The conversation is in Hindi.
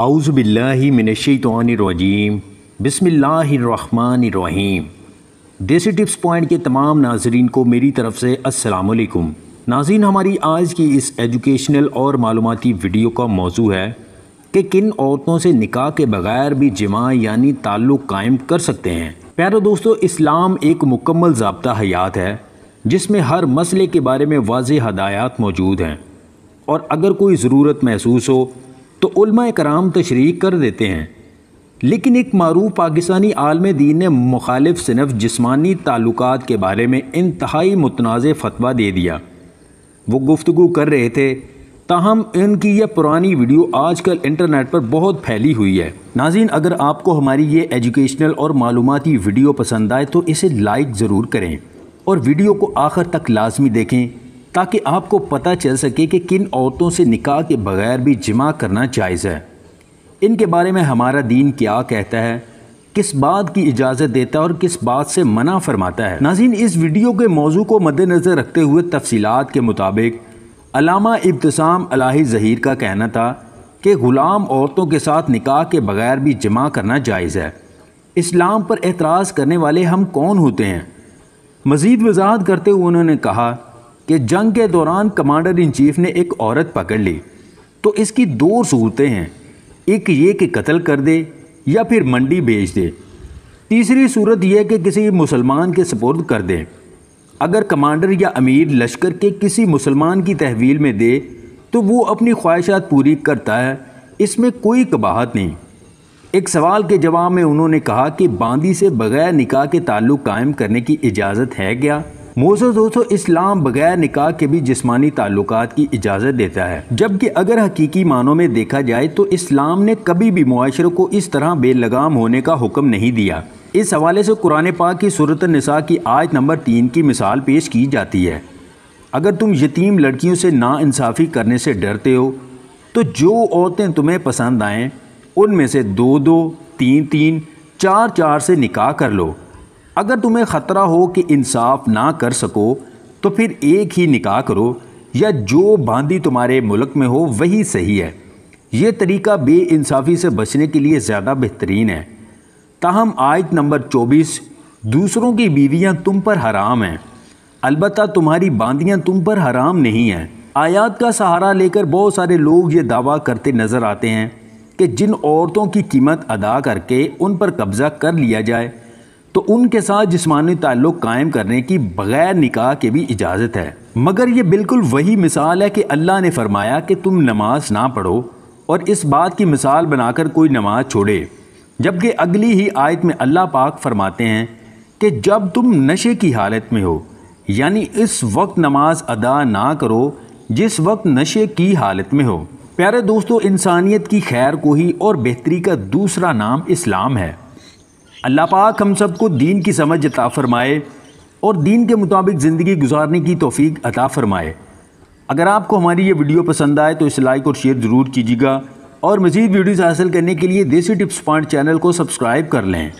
आउज़बिल्लिमिनशानरजीम बसमीम देसी टिप्स पॉइंट के तमाम नाजरन को मेरी तरफ से असलकुम नाजीन हमारी आज की इस एजुकेशनल और मालूमती वीडियो का मौजू है कि किन औरतों से निकाह के बगैर भी जमा यानी ताल्लुक़ कायम कर सकते हैं प्यारो दोस्तों इस्लाम एक मुकम्मल जबता हयात है जिसमें हर मसले के बारे में वाज हदायत मौजूद हैं और अगर कोई ज़रूरत महसूस हो तो कराम तशरीक कर देते हैं लेकिन एक मरूफ पाकिस्तानी आलम दीन ने मुखालिफ सिनफ जिसमानी ताल्लुक के बारे में इंतहाई मुतनाज़ फतवा दे दिया वो गुफ्तु कर रहे थे ताहम इनकी यह पुरानी वीडियो आजकल इंटरनेट पर बहुत फैली हुई है नाजीन अगर आपको हमारी ये एजुकेशनल और मालूमती वीडियो पसंद आए तो इसे लाइक ज़रूर करें और वीडियो को आखिर तक लाजमी देखें ताकि आपको पता चल सके कि किन औरतों से निकाह के बगैर भी जमा करना जायज़ है इनके बारे में हमारा दीन क्या कहता है किस बात की इजाज़त देता है और किस बात से मना फरमाता है नाजीन इस वीडियो के मौजू को मद्देनज़र रखते हुए तफसीत के मुताबिक अलामा इब्तसाम अलाही जहीर का कहना था कि ग़ुलाम औरतों के साथ निकाह के बगैर भी जमा करना जायज़ है इस्लाम पर एतराज़ करने वाले हम कौन होते हैं मज़ीद वजाहत करते हुए उन्होंने कहा कि जंग के दौरान कमांडर इन चीफ ने एक औरत पकड़ ली तो इसकी दो सूरतें हैं एक ये कि कत्ल कर दे या फिर मंडी बेच दे तीसरी सूरत यह कि किसी मुसलमान के सपर्द कर दे अगर कमांडर या अमीर लश्कर के किसी मुसलमान की तहवील में दे तो वो अपनी ख्वाहिशात पूरी करता है इसमें कोई कबाहत नहीं एक सवाल के जवाब में उन्होंने कहा कि बांदी से बग़ैर निकाह के ताल्लुक़ कायम करने की इजाज़त है क्या मोजा दोस्तों इस्लाम बगैर निकाह के भी जिसमानी ताल्लुक की इजाज़त देता है जबकि अगर हकीकी मानों में देखा जाए तो इस्लाम ने कभी भी मुआरे को इस तरह बेलगाम होने का हुक्म नहीं दिया इस हवाले से कुरान पाक की सूरत नसा की आज नंबर तीन की मिसाल पेश की जाती है अगर तुम यतीम लड़कियों से नाानसाफ़ी करने से डरते हो तो जो औरतें तुम्हें पसंद आएँ उनमें से दो दो तीन तीन चार चार से निकाह कर लो अगर तुम्हें ख़तरा हो कि इंसाफ ना कर सको तो फिर एक ही निकाह करो या जो बांदी तुम्हारे मुल्क में हो वही सही है ये तरीका बेानसाफ़ी से बचने के लिए ज़्यादा बेहतरीन है ताहम आयत नंबर चौबीस दूसरों की बीवियाँ तुम पर हराम हैं अलबत् तुम्हारी बांदियाँ तुम पर हराम नहीं हैं आयात का सहारा लेकर बहुत सारे लोग ये दावा करते नज़र आते हैं कि जिन औरतों की कीमत अदा करके उन पर कब्ज़ा कर लिया जाए तो उनके साथ जिसमानी ताल्लुक़ कायम करने की बग़ैर निकाह के भी इजाज़त है मगर ये बिल्कुल वही मिसाल है कि अल्लाह ने फरमाया कि तुम नमाज ना पढ़ो और इस बात की मिसाल बनाकर कोई नमाज छोड़े जबकि अगली ही आयत में अल्लाह पाक फरमाते हैं कि जब तुम नशे की हालत में हो यानी इस वक्त नमाज अदा ना करो जिस वक्त नशे की हालत में हो प्यारे दोस्तों इंसानियत की खैर को ही और बेहतरी का दूसरा नाम इस्लाम है अल्लाह पाक हम सबको दीन की समझ अता फ़रमाए और दीन के मुताबिक ज़िंदगी गुजारने की तोफ़ी अता फ़रमाए अगर आपको हमारी ये वीडियो पसंद आए तो इसे लाइक और शेयर ज़रूर कीजिएगा और मज़ीद वीडियोज़ हासिल करने के लिए देसी टिप्स पॉइंट चैनल को सब्सक्राइब कर लें